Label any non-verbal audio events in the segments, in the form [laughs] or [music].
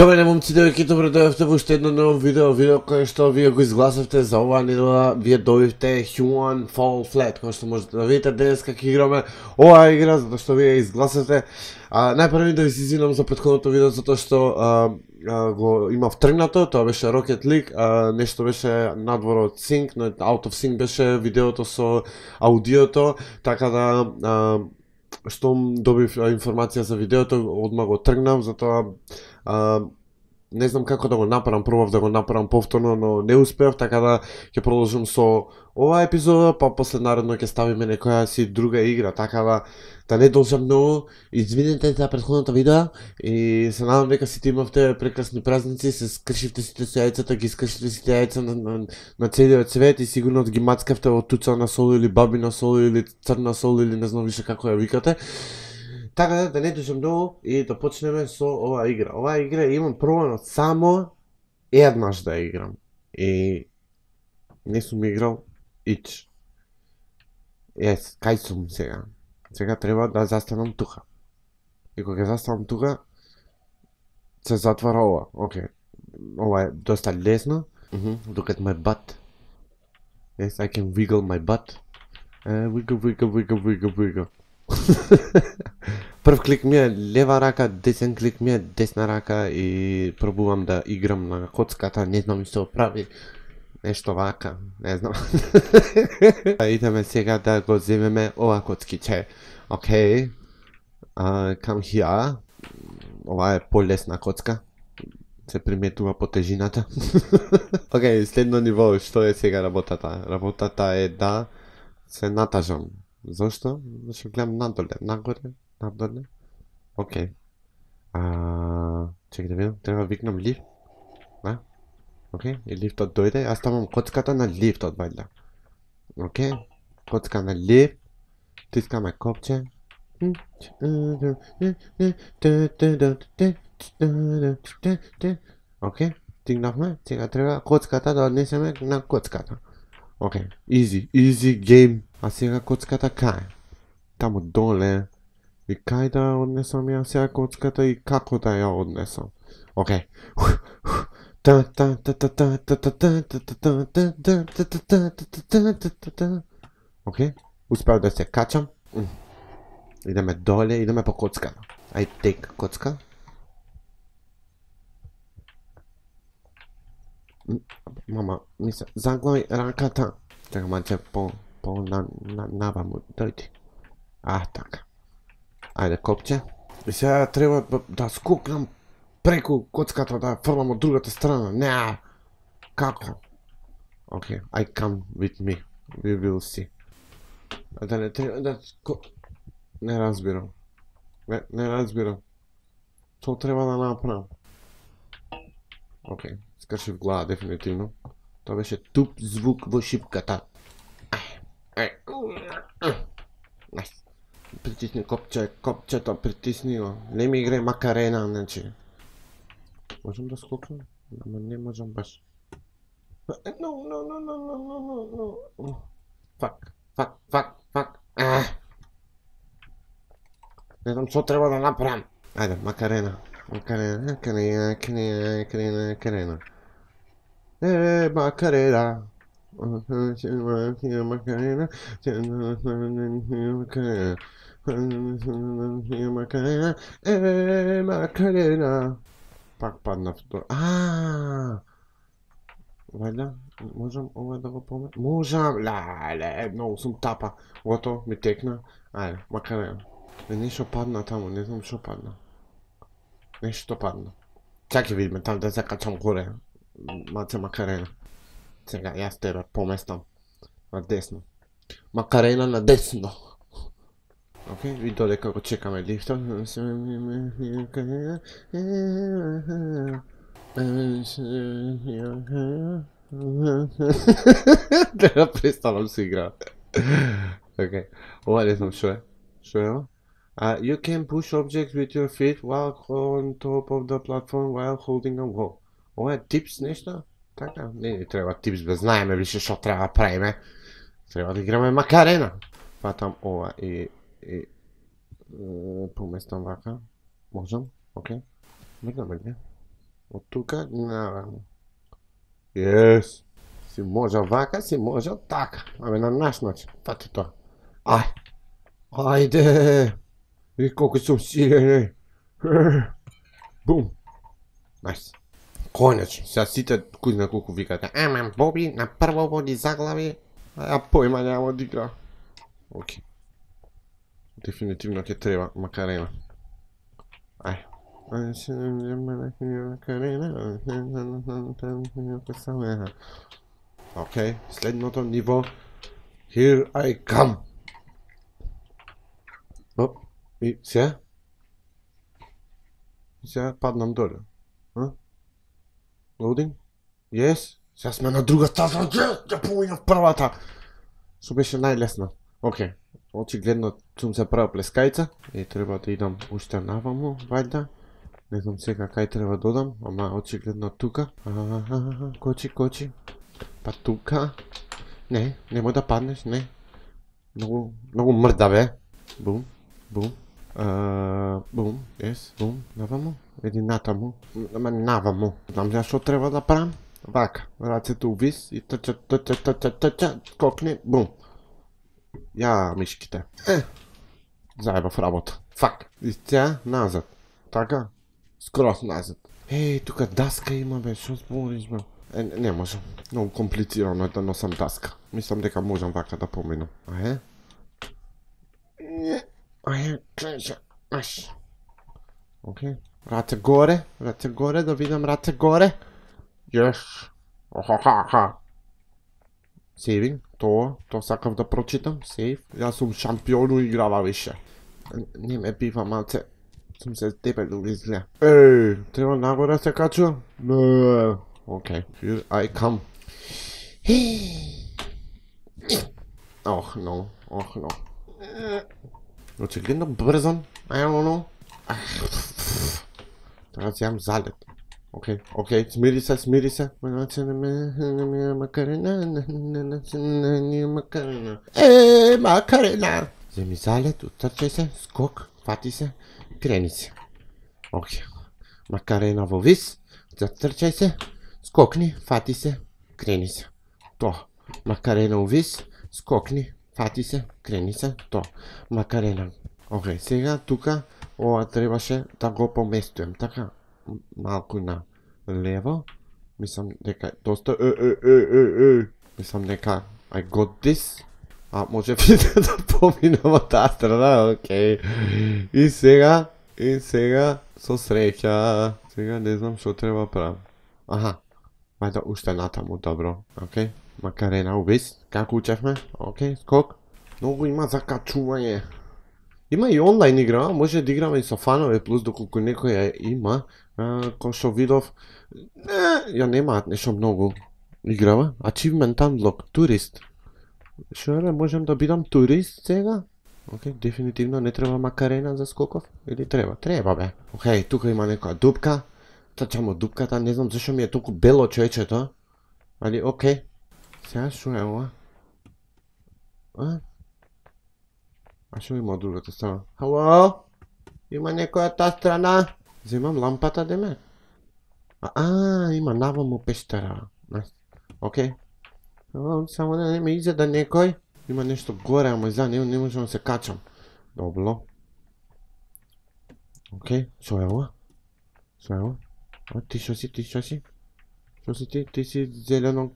Добре, момци, девојки, добро дојавте во уште едно ново видео, видео кое што вие го изгласавте за оваа недела, вие добивте Human Fall Flat, кој што можете да видите денес како играме оваа игра, затоа што вие изгласавте. А, најпрви да ви се извинам за предходното видео, затоа што а, а, го имав тргнато, тоа беше Rocket League, а, нешто беше надвор од Sync, но Out of Sync беше видеото со аудиото, така да... А, штом добив информација за видеото, одма го тргнав, затоа не знам како да го направам, пробав да го направам повторно, но не успеав, така да ќе продолжам со ова епизода, па после наредно ќе ставиме некоја си друга игра, така да да не должам многу. Извинете за претходното видео и се надам дека сите имавте прекрасни празници, се скршивте сите со јајцата, ги скршивте сите јајца на, на, на целиот свет и сигурно ги мацкавте од туца на сол или бабина сол или црна сол или не знам више како ја викате. Така да, да не дишам долу и да почнеме со оваа игра. Оваа игра имам пробано само еднаш да играм. И не сум играл ич. Ес, кај сум сега? Сега треба да застанам тука. И кога застанам тука, се затвара ова. Океј. Ова е доста лесно. Mm -hmm. Look at my butt. Yes, I can wiggle my butt. Uh, wiggle, wiggle, wiggle, wiggle, wiggle. [laughs] прв клик ми е лева рака, десен клик ми е десна рака и пробувам да играм на коцката, не знам што прави. Нешто вака, не знам. [laughs] Па идеме сега да го земеме ова коцките. Океј. Okay. Uh, Ова е полесна коцка. Се приметува по тежината. [laughs] Океј, okay, следно ниво, што е сега работата? Работата е да се натажам. Зошто? Зошто гледам надоле, нагоре, нам Океј. А, чека да видам, треба викнам лифт. Да? Океј, и лифтот дојде. Аз ставам коцката на лифтот, бајда. Океј, коцка на лифт. Тискаме копче. Океј, Тигнахме, Сега треба коцката да однесеме на коцката. Океј, изи, изи гейм. А сега коцката кај? Таму доле. И кај да ја однесам ја сега коцката и како да ја однесам? Оке. Оке, успеав да се качам. Идеме доле, идеме по коцката. Ај тек коцка. Мама, ми се заглој раката. Чека, манче, по, по, на, на, на на, дојди. А, така. Ајде, копче. И сега треба да, да скокнам преку коцката, да фрлам од другата страна. Неа! Како? Океј, okay, I come with me. We will see. А да не треба да... Не разбирам. Не, не разбирам. Што треба да направам? Океј, okay. скршив глава дефинитивно. Тоа беше туп звук во шипката. Nice. Притисни копче, копчето, притисни го. Не ми игре макарена, значи. Можам да скокам? Ама не можам баш. No, no, no, no, no, no, no, no. Фак, фак, фак, фак. Не знам што треба да направам. Ајде, макарена. Макарена, Макарена, Макарена, Макарена. Е, макарена. Макарена. Пак падна втора. А, Вајда, можам ова да го поме? Можам, лале, многу сум тапа. Гото, ми текна. Ајде, Макарена. Нешто падна таму, не знам што падна. Нешто падна. Чакай видиме, там да закачам горе. Маце Макарена. Сега јас тебе да поместам на десно. Макарена на десно. Океј, okay, и додека го чекаме лифта, [laughs] Треба престанам да се игра. Океј. Ова не знам шо е. Шо е ова? Uh, you can push objects with your feet while on top of the platform while holding a wall. Ова е типс нешто? Така, не ни треба типс без да знаеме више што треба да правиме. Треба да играме Макарена. Фатам ова и... и поместам вака. Можам? Океј. Мега мега. Од тука на... Јес. Си можам вака, си можам така. Аме на наш начин. Фати па тоа. Ај. Ајде. И колку сум силен. Бум. Nice. Конечно, сега сите кои на колку викате, ема Боби на прво води заглави, а ја појма нема од да игра. Океј. Дефинитивно ќе треба макарена. Ај. Океј, следното ниво. Here I come. Оп, и сега? Сега паднам долу. Лоудинг? Јес? Сега сме на друга стаза. Ја поминав првата. Што беше најлесна. Оке, Okay. Очигледно сум се правил плескајца и треба да идам уште наваму, вајда. Не знам сега кај треба додам, да ама очигледно тука. Аа, кочи, кочи. Па тука. Не, нема да паднеш, не. Многу, многу мрда бе. Бум, бум бум, ес, бум, наваму, еди натаму, наваму. Знам ја што треба да правам? Вака, рацете увис и тача, тача, тача, тача, кокни, бум. Ја, мишките. Е, заебав работа. Фак, и тја назад. Така, скрос назад. Еј, тука даска има бе, шо збориш бе? Е, не можам. Много комплицирано е да носам даска. Мислам дека можам вака да поминам. А е? Aż. Okej. Okay. Rate gore, rate gore, dowiedzam rate gore. Yes. Oha, ha, ha. Saving, to, to sakam da pročitam, save. Ja sam šampionu igrala više. Nime piva malce, sam se debelu izgleda. Ej, treba nagora se kaču? Ne. Ok. here I come. oh no, oh no. Очигледно брзам. I don't know. да си имам залет. Окей, окей, смири се, смири се. Манаце на мене, на ми макарена, на не на макарена. Е, макарена. Земи залет, утрчај се, скок, фати се, крени се. Окей, Макарена во вис, затрчај се, скокни, фати се, крени се. Тоа. Макарена во вис, скокни, фати се, крени се, то. Макарена. Оке, сега тука ова требаше да го поместувам, така? Малку на лево. Мислам дека доста... Е, е, е, е, е. Мислам дека I got this. А, може би [laughs] да, да поминам од таа страна, оке. И сега, и сега, со среќа. Сега не знам што треба правам. Аха, мајда уште натаму, добро, океј. Макарена убис, како учевме? Океј, скок. Многу има закачување. Има и онлайн игра, може да играме и со фанове плюс доколку некој ја има, а, кој што видов, не, ја немаат нешто многу играва. Achievement Unlock, турист. е, можем да бидам турист сега? Океј, okay, дефинитивно не треба макарена за скоков? Или треба? Треба, бе. Океј, okay, тука има некоја дупка. Тачам дупката, не знам зашо ми е толку бело човечето. Али, океј, okay. Сега шо е ова? А? А шо има од другата страна? Хало? Има некоја та страна? Земам лампата, деме? А, а има наваму пештара. Океј. Само да не ме изеда некој. Има нешто горе, ама за него не можам да се качам. Добло. Океј, шо е ова? Шо е ова? А ти шо си, ти шо си? Шо си ти? Ти си зелено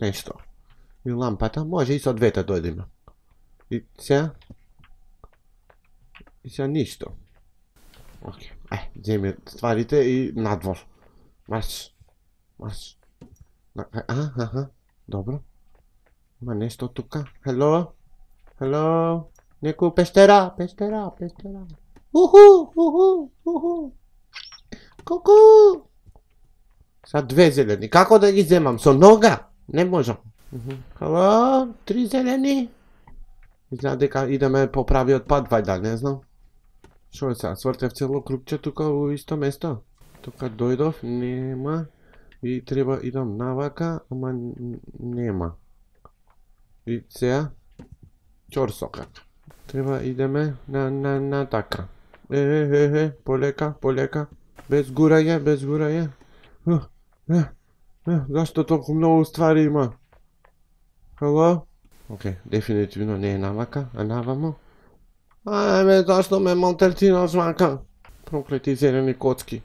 нешто. И лампата, може и со двете да дојдеме. И се... И се ништо. Океј, okay. е, земе стварите и надвор. Марш. Марш. А, аха, добро. Има нешто тука. Хело? Хело? Неку пестера, пестера, пестера. Уху, уху, уху. Куку. Са две зелени. Како да ги земам? Со нога? Не можам. Хала, три зелени. Изгледа дека идеме по правиот пат, вајда, не знам. Шо е сега, свртев цело кругче тука во исто место? Тука дојдов, нема. И треба идам навака, ама нема. И сега, чор Треба идеме на, на, на така. Е, е, е, е, полека, полека. Без гурање, без гурање. Uh, uh. Не, зашто толку многу ствари има? Хало? Океј, okay, дефинитивно не е навака, а навамо? Ајме, зашто ме Монтертино звака? Проклети зелени коцки.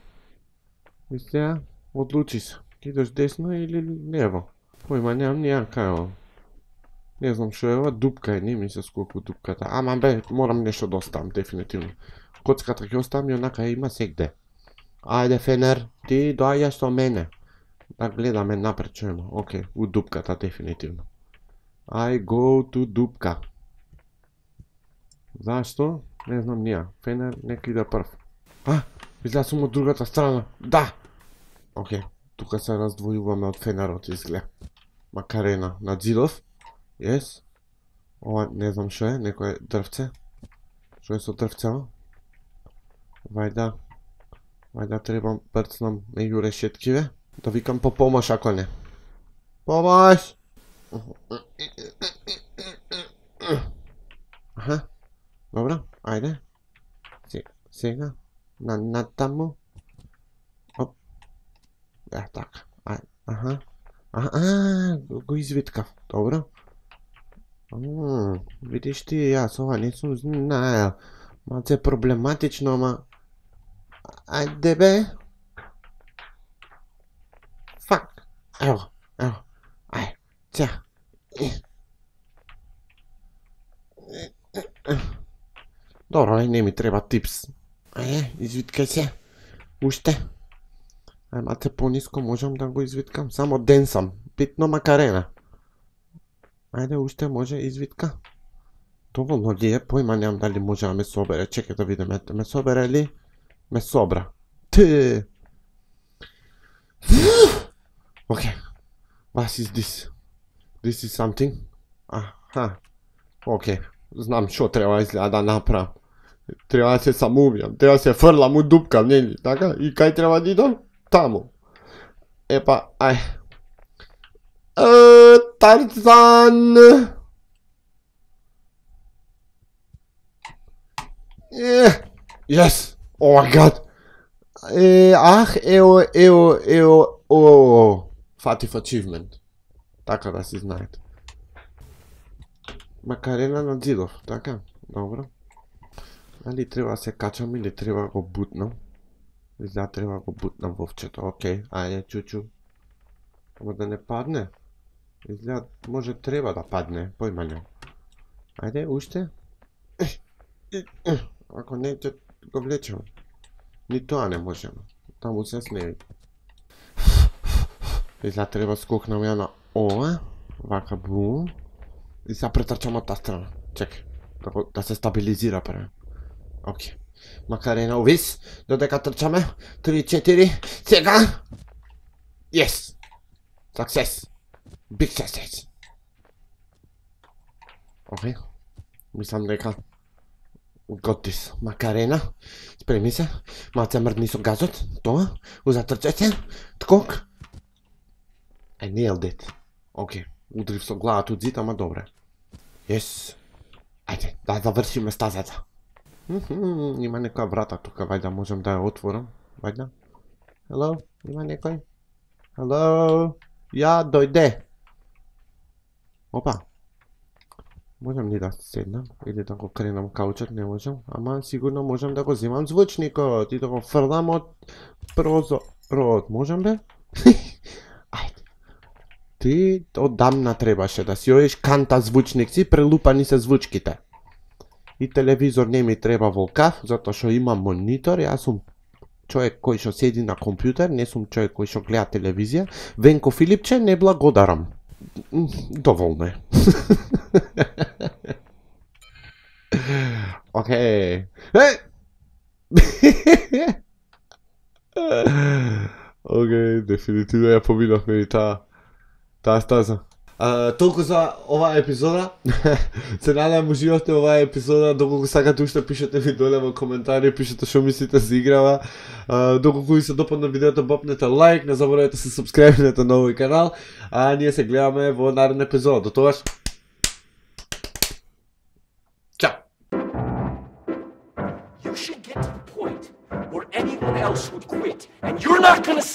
И сега, одлучи се. Идеш десно или лево? Појма немам ни јанка ево. Не знам што е ова, дупка е, не ми се сколку дупката. Ама бе, морам нешто да оставам, дефинитивно. Коцката ќе оставам и онака има сегде. Ајде, Фенер, ти доаѓаш со мене. Па гледаме напред чуемо. Океј, у дупката дефинитивно. I go to дупка. Зашто? Не знам ние. Фенер нека иде прв. А, сум од другата страна. Да! Океј, тука се раздвојуваме од фенерот изгле. Макарена на Дзилов. Јес. Yes. Ова не знам што е, некое дрвце. Што е со дрвцема? Вајда. Вајда требам прцнам меѓу решетките. Да викам по помош ако не. Помош! Аха. Добро, ајде. Сега. На натаму. Оп. Е, така. Ајде. Аха. Аха, аха, го извиткав. Добро. видиш ти, јас ова не сум знаел. Малце проблематично, ама... Ајде бе. Evo, evo. Aj, ća. Dobro, ali ne mi treba tips. Аје, извиткај се. Уште. Ај, мате ниско можам да го извиткам. Само ден сам. Питно макарена. Ајде, уште може извитка. Доволно ли е? Појма немам дали може да ме собере. Чекај да видам. Ете, ме собере ли? Ме собра. Ти! Okay. Was ist das? Das ist something? Aha. Okay. Znam, čo treba izgleda naprav. Treba se samovijam. Treba se frlam u dupka, njeli. Tako? I kaj treba didom? Tamo. E pa, aj. Eee, Tarzan! Eee, yes! Oh my god! Eee, ah, eo, eo, eo, oh, oh, oh. фатив ачивмент. Така да си знаете. Макарена на Дзидов, така? Добро. Али треба да се качам или треба да го бутнам? Да, треба го бутнам вовчето. окей, ајде, чучу. Ама да не падне. да, може треба да падне, појма не. Ајде, уште. Ако не, ќе го влечем. Ни тоа не можеме. Таму се смејат. И за треба скокнам ја на ова. Вака бу И се претрчам од таа страна. чек Да, да се стабилизира прво. Океј. Макарена увис. Додека трчаме. 3, 4. Сега. Yes. Success. Big success. Океј. Мислам дека Готис, макарена, спреми се, малце мрдни со газот, тоа, узатрчете, ткок, Е, не е лдет. удрив со главата од зид, ама добре. Јес. Ајде, да завршиме стазата. Има некоја врата тука, вајда можам да ја отворам. Вајда. Hello, има некој? Hello, ја дојде. Опа. Можам ли да седнам или да го кренам каучот, не можам, ама сигурно можам да го земам звучникот и да го фрлам од прозорот. Можам бе? [laughs] ти одамна требаше да си оеш канта си прелупани се звучките. И телевизор не ми треба во каф, затоа што имам монитор, јас сум човек кој што седи на компјутер, не сум човек кој што гледа телевизија. Венко Филипче, не благодарам. Доволно е. Океј. [laughs] Океј, [laughs] дефинитивно ја поминавме и таа Таа стаза. А, толку за оваа епизода. [laughs] се надам уживавте оваа епизода. Доколку сакате уште пишете ми доле во коментари, пишете што мислите за играва. А, доколку ви се допадна видеото, бопнете лайк, не заборавете се субскрајбнете на овој канал, а ние се гледаме во наредна епизода. До тогаш, You should get to the point where anyone else would quit, and you're not gonna